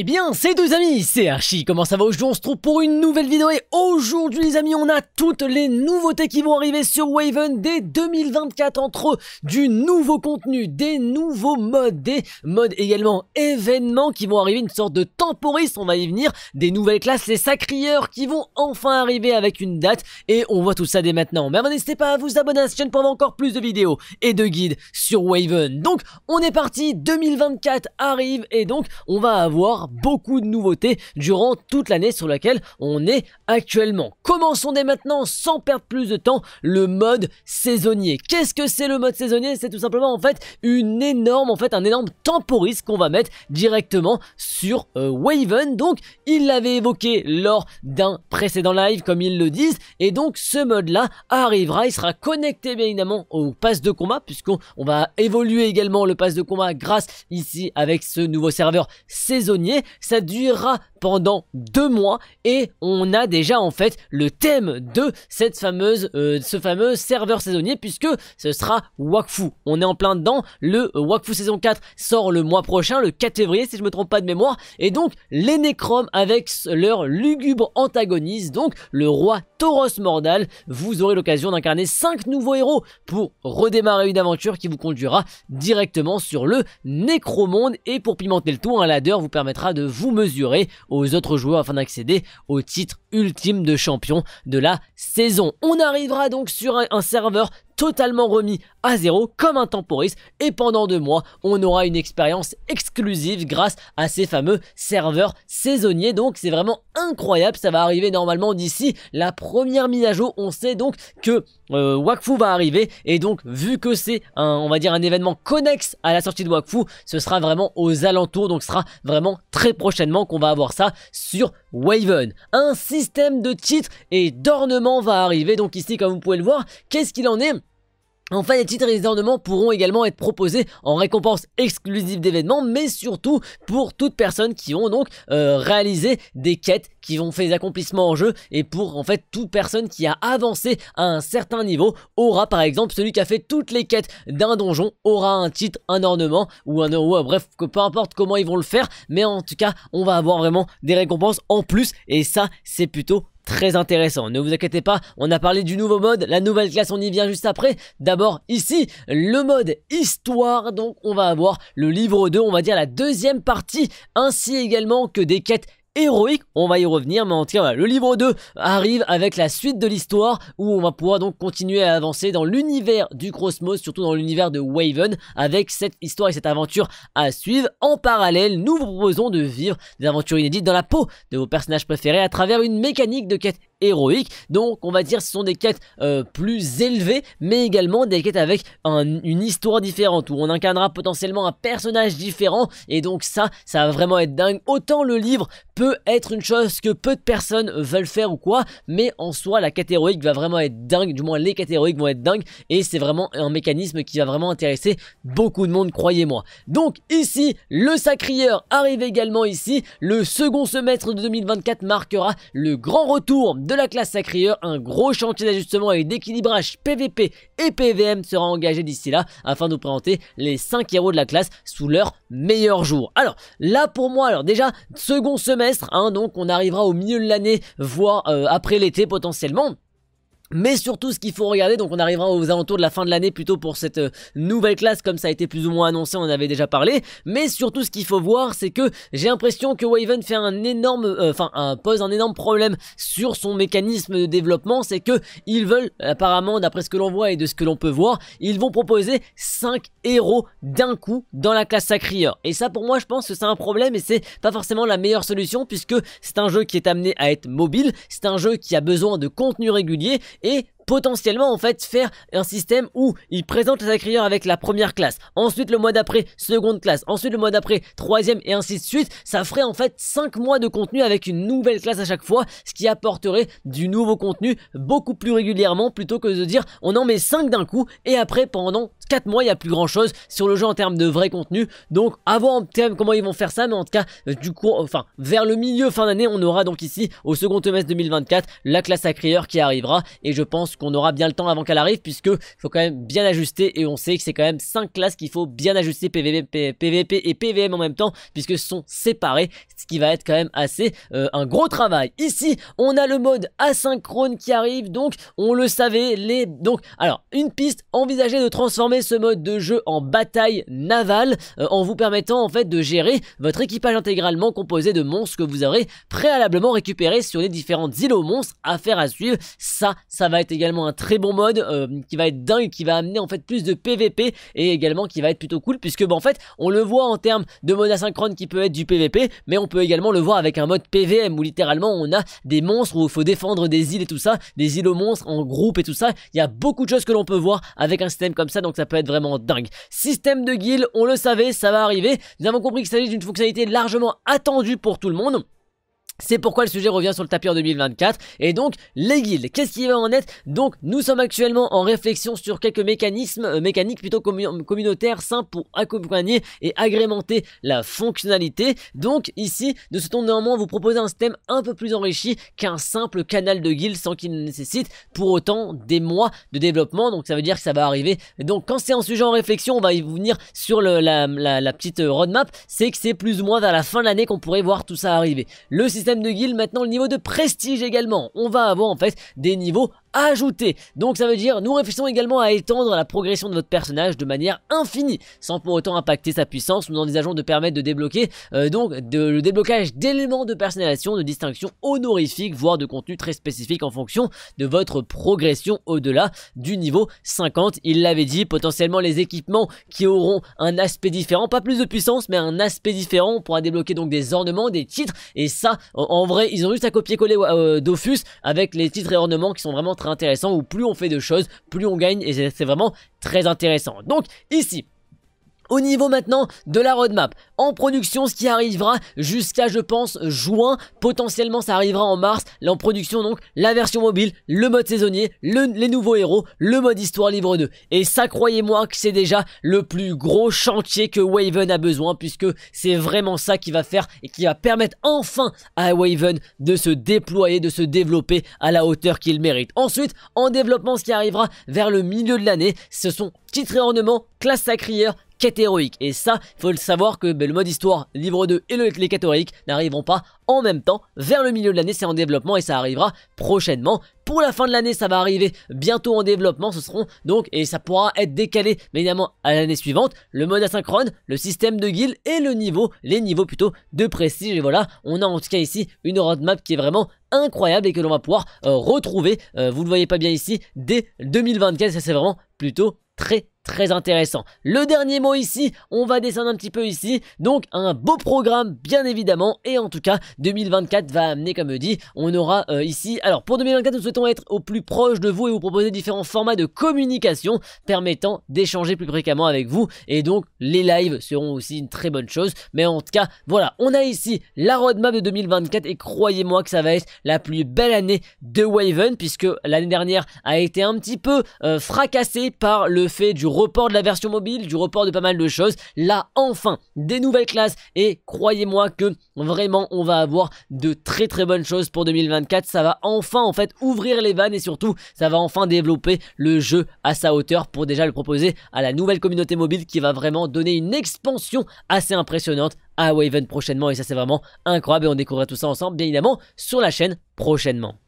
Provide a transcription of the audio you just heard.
Eh bien, c'est deux amis, c'est Archie, comment ça va Aujourd'hui on se trouve pour une nouvelle vidéo et aujourd'hui les amis on a toutes les nouveautés qui vont arriver sur Waven dès 2024 entre du nouveau contenu, des nouveaux modes, des modes également événements qui vont arriver, une sorte de temporiste, on va y venir, des nouvelles classes, les sacrieurs qui vont enfin arriver avec une date et on voit tout ça dès maintenant. Mais n'hésitez pas à vous abonner à cette chaîne pour avoir encore plus de vidéos et de guides sur Waven. Donc on est parti, 2024 arrive et donc on va avoir beaucoup de nouveautés durant toute l'année sur laquelle on est actuellement. Commençons dès maintenant, sans perdre plus de temps, le mode saisonnier. Qu'est-ce que c'est le mode saisonnier C'est tout simplement en fait une énorme, en fait un énorme temporis qu'on va mettre directement sur euh, Waven. Donc il l'avait évoqué lors d'un précédent live, comme ils le disent, et donc ce mode-là arrivera, il sera connecté bien évidemment au pass de combat, puisqu'on va évoluer également le pass de combat grâce ici avec ce nouveau serveur saisonnier ça durera pendant deux mois et on a déjà en fait le thème de cette fameuse, euh, ce fameux serveur saisonnier puisque ce sera Wakfu. On est en plein dedans, le Wakfu saison 4 sort le mois prochain, le 4 février si je ne me trompe pas de mémoire, et donc les Nécromes avec leur lugubre antagoniste, donc le roi Tauros Mordal, vous aurez l'occasion d'incarner 5 nouveaux héros pour redémarrer une aventure qui vous conduira directement sur le Nécromonde et pour pimenter le tout, un ladder vous permettra de vous mesurer aux autres joueurs afin d'accéder au titre ultime de champion de la saison. On arrivera donc sur un serveur totalement remis à zéro comme un temporis et pendant deux mois on aura une expérience exclusive grâce à ces fameux serveurs saisonniers donc c'est vraiment incroyable ça va arriver normalement d'ici la première mise à jour on sait donc que euh, Wakfu va arriver et donc vu que c'est on va dire un événement connexe à la sortie de Wakfu ce sera vraiment aux alentours donc ce sera vraiment très prochainement qu'on va avoir ça sur Waven un système de titres et d'ornements va arriver donc ici comme vous pouvez le voir qu'est-ce qu'il en est Enfin, les titres et les ornements pourront également être proposés en récompense exclusive d'événements, mais surtout pour toute personne qui ont donc euh, réalisé des quêtes, qui ont fait des accomplissements en jeu, et pour en fait toute personne qui a avancé à un certain niveau aura par exemple celui qui a fait toutes les quêtes d'un donjon aura un titre, un ornement ou un euro, euh, bref, que peu importe comment ils vont le faire, mais en tout cas, on va avoir vraiment des récompenses en plus, et ça, c'est plutôt très intéressant. Ne vous inquiétez pas, on a parlé du nouveau mode, la nouvelle classe, on y vient juste après. D'abord, ici, le mode histoire. Donc, on va avoir le livre 2, on va dire la deuxième partie, ainsi également que des quêtes héroïque. On va y revenir, mais en tout cas, le livre 2 arrive avec la suite de l'histoire où on va pouvoir donc continuer à avancer dans l'univers du Cosmos, surtout dans l'univers de Waven, avec cette histoire et cette aventure à suivre. En parallèle, nous vous proposons de vivre des aventures inédites dans la peau de vos personnages préférés à travers une mécanique de quête héroïque. Donc on va dire ce sont des quêtes euh, plus élevées, mais également des quêtes avec une histoire différente, où on incarnera potentiellement un personnage différent, et donc ça, ça va vraiment être dingue. Autant le livre peut être une chose que peu de personnes veulent faire ou quoi, mais en soi la quête héroïque va vraiment être dingue, du moins les quêtes héroïques vont être dingues, et c'est vraiment un mécanisme qui va vraiment intéresser beaucoup de monde, croyez-moi. Donc ici, le sacrieur arrive également ici, le second semestre de 2024 marquera le grand retour de la classe Sacrieur, e, un gros chantier d'ajustement et d'équilibrage PVP et PVM sera engagé d'ici là afin de vous présenter les 5 héros de la classe sous leur meilleur jour. Alors là pour moi, alors déjà second semestre, hein, donc on arrivera au milieu de l'année, voire euh, après l'été potentiellement. Mais surtout, ce qu'il faut regarder, donc on arrivera aux alentours de la fin de l'année plutôt pour cette euh, nouvelle classe, comme ça a été plus ou moins annoncé, on en avait déjà parlé. Mais surtout, ce qu'il faut voir, c'est que j'ai l'impression que Waven fait un énorme, euh, enfin, pose un énorme problème sur son mécanisme de développement, c'est que ils veulent, apparemment, d'après ce que l'on voit et de ce que l'on peut voir, ils vont proposer 5 héros d'un coup dans la classe Sacrieur. Et ça, pour moi, je pense que c'est un problème et c'est pas forcément la meilleure solution puisque c'est un jeu qui est amené à être mobile, c'est un jeu qui a besoin de contenu régulier et potentiellement en fait faire un système où il présente les accueilleurs avec la première classe, ensuite le mois d'après seconde classe, ensuite le mois d'après troisième et ainsi de suite, ça ferait en fait cinq mois de contenu avec une nouvelle classe à chaque fois, ce qui apporterait du nouveau contenu beaucoup plus régulièrement plutôt que de dire on en met 5 d'un coup et après pendant quatre mois il n'y a plus grand chose sur le jeu en termes de vrai contenu. Donc avant en termes comment ils vont faire ça, mais en tout cas du coup enfin vers le milieu fin d'année on aura donc ici au second semestre 2024 la classe accueilleur qui arrivera et je pense que qu'on aura bien le temps avant qu'elle arrive, puisque faut quand même bien ajuster, et on sait que c'est quand même 5 classes qu'il faut bien ajuster PVP, PVP et PVM en même temps, puisque sont séparés, ce qui va être quand même assez euh, un gros travail. Ici, on a le mode asynchrone qui arrive, donc on le savait, les... Donc, alors, une piste, envisagée de transformer ce mode de jeu en bataille navale, euh, en vous permettant en fait de gérer votre équipage intégralement composé de monstres que vous aurez préalablement récupérés sur les différentes îles aux monstres, faire à suivre, ça, ça va être également un très bon mode euh, qui va être dingue, qui va amener en fait plus de PVP et également qui va être plutôt cool puisque bah, en fait on le voit en termes de mode asynchrone qui peut être du PVP mais on peut également le voir avec un mode PVM où littéralement on a des monstres où il faut défendre des îles et tout ça, des îles aux monstres en groupe et tout ça. Il y a beaucoup de choses que l'on peut voir avec un système comme ça donc ça peut être vraiment dingue. Système de guild, on le savait, ça va arriver. Nous avons compris qu'il s'agit d'une fonctionnalité largement attendue pour tout le monde. C'est pourquoi le sujet revient sur le tapis en 2024. Et donc, les guildes, qu'est-ce qu'il va en être Donc, nous sommes actuellement en réflexion sur quelques mécanismes, euh, mécaniques plutôt communautaires simples pour accompagner et agrémenter la fonctionnalité. Donc, ici, nous souhaitons néanmoins, vous proposer un système un peu plus enrichi qu'un simple canal de guild sans qu'il nécessite pour autant des mois de développement. Donc, ça veut dire que ça va arriver. donc, quand c'est un sujet en réflexion, on va y venir sur la, petite euh, roadmap. C'est que c'est plus ou moins vers la fin de l'année qu'on pourrait voir tout ça arriver. Le de guild maintenant le niveau de prestige également. On va avoir en fait des niveaux donc ça veut dire, nous réfléchissons également à étendre la progression de votre personnage de manière infinie, sans pour autant impacter sa puissance. Nous envisageons de permettre de débloquer euh, donc le déblocage d'éléments de personnalisation, de distinction honorifique, voire de contenu très spécifique en fonction de votre progression au-delà du niveau 50. Il l'avait dit, potentiellement les équipements qui auront un aspect différent, pas plus de puissance, mais un aspect différent. On pourra débloquer donc des ornements, des titres, et ça, en, vrai, ils ont juste à copier-coller euh, Dofus avec les titres et ornements qui sont vraiment très intéressant, où plus on fait de choses, plus on gagne, et c'est vraiment très intéressant. Donc ici, au niveau maintenant de la roadmap, en production, ce qui arrivera jusqu'à, je pense, juin, potentiellement ça arrivera en mars. L'en en production, donc, la version mobile, le mode saisonnier, les nouveaux héros, le mode histoire livre 2. Et ça, croyez-moi que c'est déjà le plus gros chantier que Waven a besoin, puisque c'est vraiment ça qui va faire et qui va permettre enfin à Waven de se déployer, de se développer à la hauteur qu'il mérite. Ensuite, en développement, ce qui arrivera vers le milieu de l'année, ce sont titres et ornement, classe sacrière, quête héroïque. Et ça, faut le savoir que ben, le mode histoire, livre 2 et les quêtes n'arriveront pas en même temps. Vers le milieu de l'année, c'est en développement et ça arrivera prochainement. Pour la fin de l'année, ça va arriver bientôt en développement. Ce seront donc, et ça pourra être décalé, mais évidemment, à l'année suivante, le mode asynchrone, le système de guild et le niveau, les niveaux plutôt de prestige. Et voilà, on a en tout cas ici une roadmap qui est vraiment incroyable et que l'on va pouvoir euh, retrouver, euh, vous ne le voyez pas bien ici, dès 2024. Ça, c'est vraiment plutôt très très intéressant. Le dernier mot ici, on va descendre un petit peu ici, donc un beau programme bien évidemment, et en tout cas 2024 va amener comme dit, on aura euh, ici, alors pour 2024 nous souhaitons être au plus proche de vous et vous proposer différents formats de communication permettant d'échanger plus fréquemment avec vous, et donc les lives seront aussi une très bonne chose, mais en tout cas voilà, on a ici la roadmap de 2024 et croyez-moi que ça va être la plus belle année de Waven puisque l'année dernière a été un petit peu euh, fracassée par le fait du report de la version mobile, du report de pas mal de choses. Là, enfin, des nouvelles classes et croyez-moi que vraiment, on va avoir de très très bonnes choses pour 2024. Ça va enfin, en fait, ouvrir les vannes et surtout, ça va enfin développer le jeu à sa hauteur pour déjà le proposer à la nouvelle communauté mobile qui va vraiment donner une expansion assez impressionnante à Waven prochainement et ça c'est vraiment incroyable et on découvrira tout ça ensemble bien évidemment sur la chaîne prochainement.